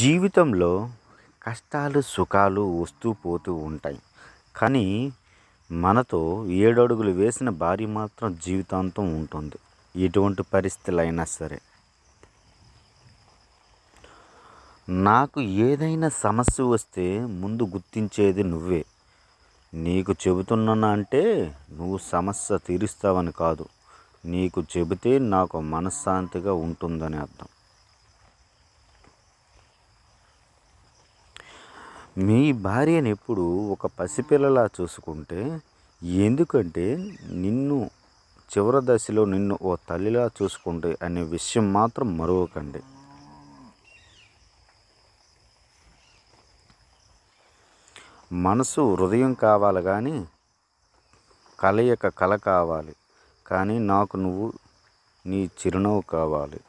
జీవితంలో కష్టాలు సుఖాలు వస్తూ పోతూ ఉంటాయి కానీ మనతో ఏడడుగులు వేసిన భార్య మాత్రం జీవితాంతం ఉంటుంది ఎటువంటి పరిస్థితులు అయినా సరే నాకు ఏదైనా సమస్య వస్తే ముందు గుర్తించేది నువ్వే నీకు చెబుతున్నా అంటే నువ్వు సమస్య తీరుస్తావని కాదు నీకు చెబితే నాకు మనశ్శాంతిగా ఉంటుందని అర్థం మీ భార్యను ఎప్పుడు ఒక పసిపిల్లలా చూసుకుంటే ఎందుకంటే నిన్ను చివరి దశలో నిన్ను ఓ తల్లిలా చూసుకుంటే అనే విషయం మాత్రం మరొకండి మనసు హృదయం కావాలి కానీ కలయిక కల కావాలి కానీ నాకు నువ్వు నీ చిరునవ్వు కావాలి